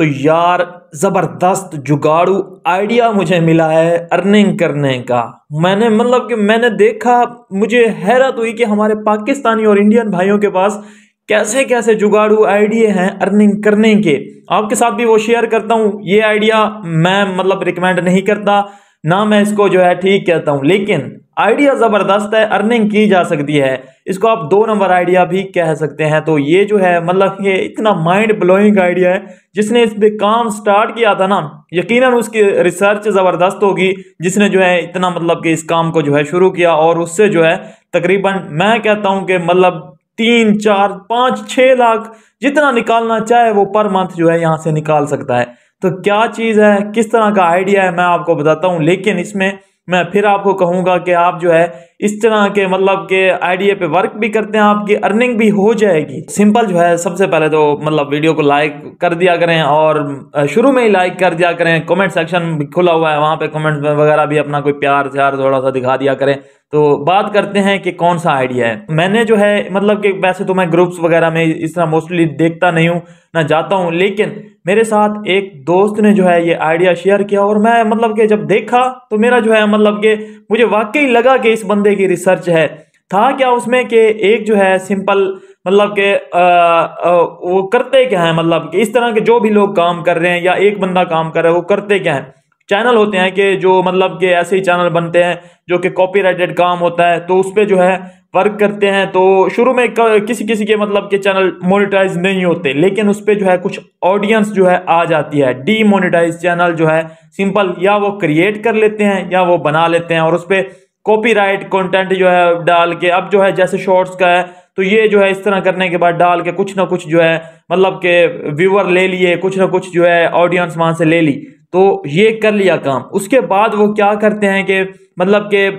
तो यार ज़बरदस्त जुगाड़ू आइडिया मुझे मिला है अर्निंग करने का मैंने मतलब कि मैंने देखा मुझे हैरत हुई कि हमारे पाकिस्तानी और इंडियन भाइयों के पास कैसे कैसे जुगाड़ू आइडिए हैं अर्निंग करने के आपके साथ भी वो शेयर करता हूँ ये आइडिया मैं मतलब रिकमेंड नहीं करता ना मैं इसको जो है ठीक कहता हूँ लेकिन आइडिया ज़बरदस्त है अर्निंग की जा सकती है इसको आप दो नंबर आइडिया भी कह सकते हैं तो ये जो है मतलब ये इतना माइंड ब्लोइंग आइडिया है जिसने इस पर काम स्टार्ट किया था ना यकीनन उसकी रिसर्च ज़बरदस्त होगी जिसने जो है इतना मतलब कि इस काम को जो है शुरू किया और उससे जो है तकरीबन मैं कहता हूं कि मतलब तीन चार पाँच छः लाख जितना निकालना चाहे वो पर मंथ जो है यहाँ से निकाल सकता है तो क्या चीज़ है किस तरह का आइडिया है मैं आपको बताता हूँ लेकिन इसमें मैं फिर आपको कहूंगा कि आप जो है इस तरह के मतलब के आइडिया पे वर्क भी करते हैं आपकी अर्निंग भी हो जाएगी सिंपल जो है सबसे पहले तो मतलब वीडियो को लाइक कर दिया करें और शुरू में ही लाइक कर दिया करें कमेंट सेक्शन खुला हुआ है वहाँ पे कमेंट वगैरह भी अपना कोई प्यार प्यार थोड़ा सा दिखा दिया करें तो बात करते हैं कि कौन सा आइडिया है मैंने जो है मतलब कि वैसे तो मैं ग्रुप्स वगैरह में इस तरह मोस्टली देखता नहीं हूँ ना जाता हूँ लेकिन मेरे साथ एक दोस्त ने जो है ये आइडिया शेयर किया और मैं मतलब के जब देखा तो मेरा जो है मतलब के मुझे वाकई लगा कि इस बंदे की रिसर्च है था क्या उसमें कि एक जो है सिंपल मतलब के आ, आ, वो करते क्या है मतलब कि इस तरह के जो भी लोग काम कर रहे हैं या एक बंदा काम कर रहा है वो करते क्या है चैनल होते हैं कि जो मतलब के ऐसे ही चैनल बनते हैं जो कि कॉपी काम होता है तो उस पर जो है वर्क करते हैं तो शुरू में किसी किसी के मतलब के चैनल मोनेटाइज नहीं होते लेकिन उस पर जो है कुछ ऑडियंस जो है आ जाती है डीमोनेटाइज चैनल जो है सिंपल या वो क्रिएट कर लेते हैं या वो बना लेते हैं और उस पर कॉपीराइट कंटेंट जो है डाल के अब जो है जैसे शॉर्ट्स का है तो ये जो है इस तरह करने के बाद डाल के कुछ ना कुछ जो है मतलब के व्यूअर ले लिए कुछ ना कुछ जो है ऑडियंस वहाँ से ले ली तो ये कर लिया काम उसके बाद वो क्या करते हैं कि मतलब के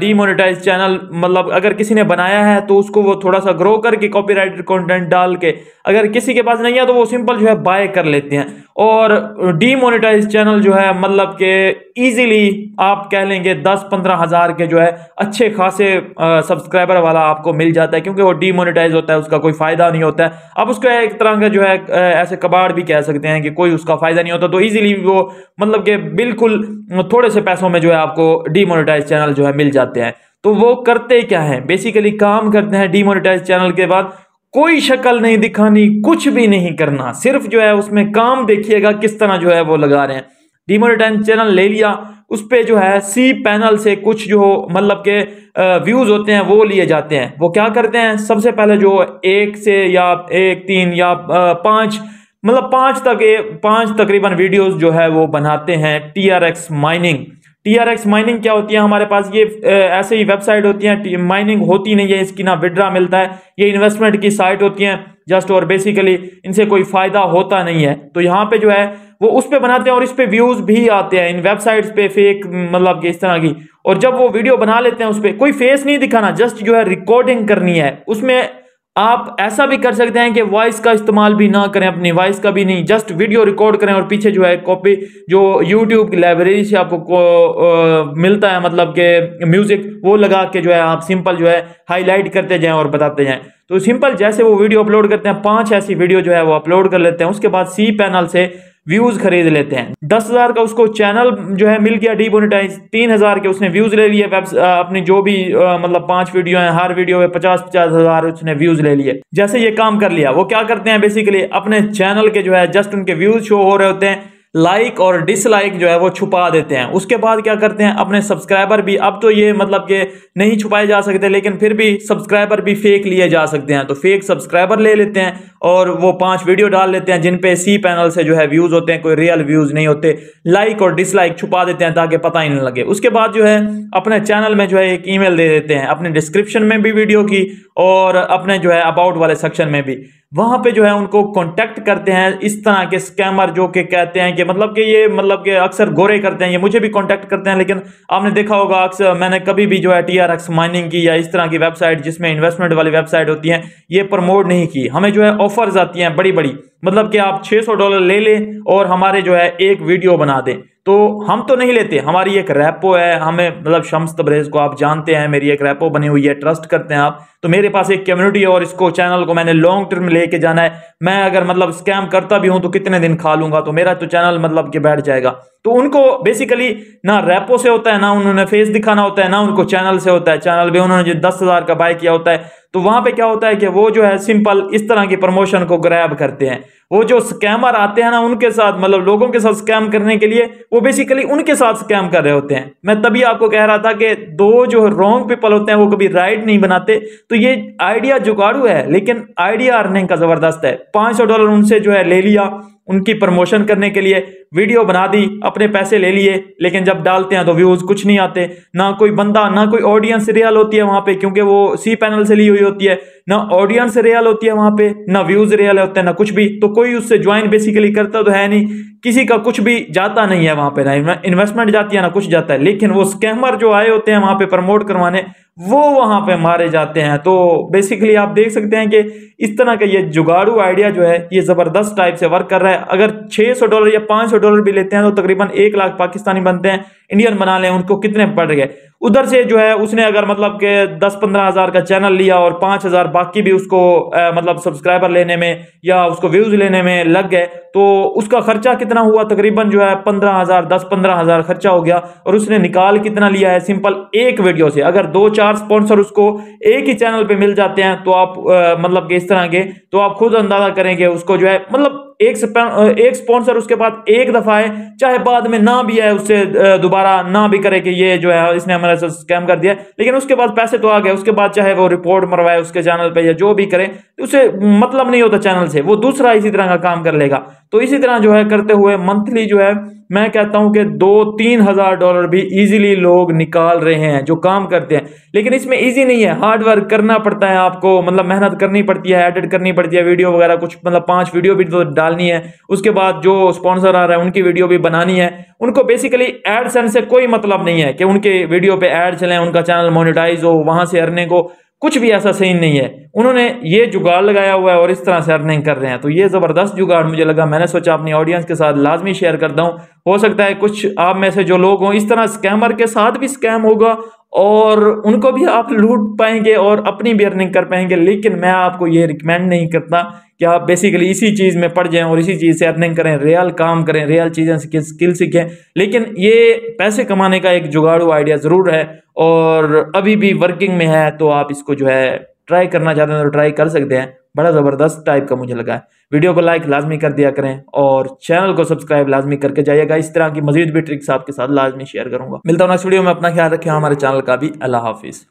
डीमोनेटाइज चैनल मतलब अगर किसी ने बनाया है तो उसको वो थोड़ा सा ग्रो करके कॉपीराइटेड कंटेंट डाल के अगर किसी के पास नहीं है तो वो सिंपल जो है बाय कर लेते हैं और डीमोनेटाइज चैनल जो है मतलब के इजीली आप कह लेंगे दस पंद्रह हज़ार के जो है अच्छे खासे सब्सक्राइबर वाला आपको मिल जाता है क्योंकि वो डीमोनेटाइज होता है उसका कोई फ़ायदा नहीं होता है अब उसको एक तरह का जो है ऐसे कबाड़ भी कह सकते हैं कि कोई उसका फ़ायदा नहीं होता तो ईजिली वो मतलब के बिल्कुल थोड़े से पैसों में जो है आपको डीमोनेटाइज चैनल जो है मिल जाते हैं तो वो करते क्या है बेसिकली काम करते हैं डीमोनेटाइज चैनल के बाद कोई शक्ल नहीं दिखानी कुछ भी नहीं करना सिर्फ जो है उसमें काम देखिएगा किस तरह जो है वो लगा रहे हैं डीमोनिटाइज चैनल ले लिया उस पर जो है सी पैनल से कुछ जो मतलब के व्यूज़ होते हैं वो लिए जाते हैं वो क्या करते हैं सबसे पहले जो एक से या एक तीन या पाँच मतलब पांच तक पांच तकरीबन वीडियोस जो है वो बनाते हैं T R X mining T R X mining क्या होती है हमारे पास ये ऐसे ही वेबसाइट होती है माइनिंग होती नहीं है इसकी ना विड्रा मिलता है ये इन्वेस्टमेंट की साइट होती है जस्ट और बेसिकली इनसे कोई फायदा होता नहीं है तो यहाँ पे जो है वो उस पर बनाते हैं और इस पर व्यूज भी आते हैं इन वेबसाइट्स पे फेक मतलब कि इस तरह की और जब वो वीडियो बना लेते हैं उस पर कोई फेस नहीं दिखाना जस्ट जो है रिकॉर्डिंग करनी है उसमें आप ऐसा भी कर सकते हैं कि वॉइस का इस्तेमाल भी ना करें अपनी वॉइस का भी नहीं जस्ट वीडियो रिकॉर्ड करें और पीछे जो है कॉपी जो यूट्यूब की लाइब्रेरी से आपको आ, मिलता है मतलब के म्यूज़िक वो लगा के जो है आप सिंपल जो है हाईलाइट करते जाएं और बताते जाएं तो सिंपल जैसे वो वीडियो अपलोड करते हैं पांच ऐसी वीडियो जो है वो अपलोड कर लेते हैं उसके बाद सी पैनल से व्यूज खरीद लेते हैं दस हजार का उसको चैनल जो है मिल गया डीमोनिटाइज तीन हजार के उसने व्यूज ले लिए वेब अपनी जो भी आ, मतलब पांच वीडियो हैं हर वीडियो में पचास पचास हजार उसने व्यूज ले लिए जैसे ये काम कर लिया वो क्या करते हैं बेसिकली अपने चैनल के जो है जस्ट उनके व्यूज शो हो रहे होते हैं लाइक और डिसलाइक जो है वो छुपा देते हैं उसके बाद क्या करते हैं अपने सब्सक्राइबर भी अब तो ये मतलब कि नहीं छुपाए जा सकते लेकिन फिर भी सब्सक्राइबर भी फेक लिए जा सकते हैं तो फेक सब्सक्राइबर ले लेते हैं और वो पांच वीडियो डाल लेते हैं जिन पे सी पैनल से जो है व्यूज़ होते हैं कोई रियल व्यूज़ नहीं होते लाइक और डिसलाइक छुपा देते हैं ताकि पता ही नहीं लगे उसके बाद जो है अपने चैनल में जो है एक ईमेल दे देते हैं अपने डिस्क्रिप्शन में भी वीडियो की और अपने जो है अबाउट वाले सेक्शन में भी वहाँ पे जो है उनको कॉन्टैक्ट करते हैं इस तरह के स्कैमर जो कि कहते हैं कि कि मतलब कि ये मतलब कि अक्सर गोरे करते हैं ये मुझे भी कांटेक्ट करते हैं लेकिन आपने देखा होगा अक्सर मैंने कभी भी जो है टी आर एक्स माइनिंग की या इस तरह की वेबसाइट जिसमें इन्वेस्टमेंट वाली वेबसाइट होती हैं ये प्रमोट नहीं की हमें जो है ऑफर्स आती हैं बड़ी बड़ी मतलब कि आप 600 डॉलर ले लें और हमारे जो है एक वीडियो बना दें तो हम तो नहीं लेते हमारी एक रैपो है हमें मतलब शम्स तब्रेज को आप जानते हैं मेरी एक रैपो बनी हुई है ट्रस्ट करते हैं आप तो मेरे पास एक कम्युनिटी है और इसको चैनल को मैंने लॉन्ग टर्म लेके जाना है मैं अगर मतलब स्कैम करता भी हूं तो कितने दिन खा लूंगा तो मेरा तो चैनल मतलब कि बैठ जाएगा तो उनको बेसिकली ना रैपो से होता है ना उन्होंने फेस दिखाना होता है ना उनको चैनल से होता है चैनल भी उन्होंने जो दस हज़ार का बाय किया होता है तो वहां पे क्या होता है कि वो जो है सिंपल इस तरह की प्रमोशन को ग्रैब करते हैं वो जो स्कैमर आते हैं ना उनके साथ मतलब लोगों के साथ स्कैम करने के लिए वो बेसिकली उनके साथ स्कैम कर रहे होते हैं मैं तभी आपको कह रहा था कि दो जो रॉन्ग पीपल होते हैं वो कभी राइट नहीं बनाते तो ये आइडिया जुगाड़ू है लेकिन आइडिया अर्निंग का ज़बरदस्त है पांच डॉलर उनसे जो है ले लिया उनकी प्रमोशन करने के लिए वीडियो बना दी अपने पैसे ले लिए लेकिन जब डालते हैं तो व्यूज़ कुछ नहीं आते ना कोई बंदा ना कोई ऑडियंस रियल होती है वहाँ पे क्योंकि वो सी पैनल से ली हुई होती है ना ऑडियंस रियल होती है वहाँ पे ना व्यूज़ रियल होते हैं ना कुछ भी तो कोई उससे ज्वाइन बेसिकली करता तो है नहीं किसी का कुछ भी जाता नहीं है वहां पे ना इन्वेस्टमेंट जाती है ना कुछ जाता है लेकिन वो स्कैमर जो आए होते हैं वहां पे प्रमोट करवाने वो वहां पे मारे जाते हैं तो बेसिकली आप देख सकते हैं कि इस तरह का ये जुगाड़ू आइडिया जो है ये ज़बरदस्त टाइप से वर्क कर रहा है अगर 600 डॉलर या 500 डॉलर भी लेते हैं तो तकरीबन एक लाख पाकिस्तानी बनते हैं इंडियन बना लें उनको कितने पड़ गए उधर से जो है उसने अगर मतलब के दस पंद्रह हज़ार का चैनल लिया और पांच हज़ार बाकी भी उसको आ, मतलब सब्सक्राइबर लेने में या उसको व्यूज़ लेने में लग गए तो उसका खर्चा कितना हुआ तकरीबन जो है पंद्रह हज़ार दस पंद्रह हज़ार खर्चा हो गया और उसने निकाल कितना लिया है सिंपल एक वीडियो से अगर दो चार स्पॉन्सर उसको एक ही चैनल पर मिल जाते हैं तो आप आ, मतलब कि इस तरह के तो आप खुद अंदाज़ा करेंगे उसको जो है मतलब एक एक स्पॉन्सर उसके बाद एक दफ़ा है चाहे बाद में ना भी है उससे दोबारा ना भी करे कि ये जो है इसने हमारे साथ स्कैम कर दिया लेकिन उसके बाद पैसे तो आ गए उसके बाद चाहे वो रिपोर्ट मरवाए उसके चैनल पे या जो भी करे तो उसे मतलब नहीं होता चैनल से वो दूसरा इसी तरह का काम कर लेगा तो इसी तरह जो है करते हुए मंथली जो है मैं कहता हूं कि दो तीन हज़ार डॉलर भी इजीली लोग निकाल रहे हैं जो काम करते हैं लेकिन इसमें इजी नहीं है हार्ड वर्क करना पड़ता है आपको मतलब मेहनत करनी पड़ती है एडिट करनी पड़ती है वीडियो वगैरह कुछ मतलब पांच वीडियो भी तो डालनी है उसके बाद जो स्पॉन्सर आ रहा है उनकी वीडियो भी बनानी है उनको बेसिकली सेंस से कोई मतलब नहीं है कि उनके वीडियो पे एड चले उनका चैनल मोनिटाइज हो वहां से अर्निंग को कुछ भी ऐसा सही नहीं है उन्होंने ये जुगाड़ लगाया हुआ है और इस तरह से अर्निंग कर रहे हैं तो ये ज़बरदस्त जुगाड़ मुझे लगा मैंने सोचा अपनी ऑडियंस के साथ लाजमी शेयर करता हूँ हो सकता है कुछ आप में से जो लोग हों इस तरह स्कैमर के साथ भी स्कैम होगा और उनको भी आप लूट पाएंगे और अपनी भी अर्निंग कर पाएंगे लेकिन मैं आपको ये रिकमेंड नहीं करता कि आप बेसिकली इसी चीज़ में पड़ जाएं और इसी चीज़ से अर्निंग करें रियल काम करें रियल चीज़ें सीखें स्किल सीखें लेकिन ये पैसे कमाने का एक जुगाड़ू आइडिया ज़रूर है और अभी भी वर्किंग में है तो आप इसको जो है ट्राई करना चाहते हैं तो ट्राई कर सकते हैं बड़ा ज़बरदस्त टाइप का मुझे लगा है वीडियो को लाइक लाजमी कर दिया करें और चैनल को सब्सक्राइब लाजमी करके जाइएगा इस तरह की मजीद भी ट्रिक्स आपके साथ लाजमी शेयर करूंगा मिलता हूँ नेक्स्ट वीडियो में अपना ख्याल रखें हमारे चैनल का भी अल्लाह हाफिज़